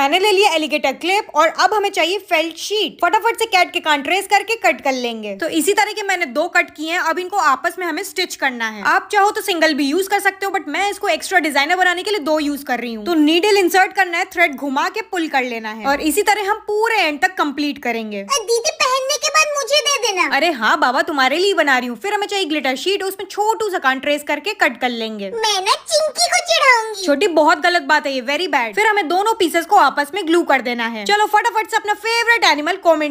मैंने ले लिया एलिगेटर क्लिप और अब हमें चाहिए फेल्ट शीट फटाफट से कैट के कान ट्रेस करके कट कर लेंगे तो इसी तरह के मैंने दो कट किए हैं अब इनको आपस में हमें स्टिच करना है आप चाहो तो सिंगल भी यूज कर सकते हो बट मैं इसको एक्स्ट्रा डिजाइनर बनाने के लिए दो यूज कर रही हूँ तो नीडल इंसर्ट करना है थ्रेड घुमा के पुल कर लेना है और इसी तरह हम पूरे एंड तक कम्प्लीट करेंगे दीदी पहनने के बाद मुझे दे देना अरे हाँ बाबा तुम्हारे लिए बना रही हूँ फिर हमें चाहिए ग्लिटर शीट उसमें छोटू सा कान ट्रेस करके कट कर लेंगे मैंने चिंकी छोटी बहुत गलत बात है ये वेरी बैड फिर हमें दोनों पीसेस को आपस में ग्लू कर देना है चलो फटाफट से अपना फेवरेट एनिमल कॉमेंट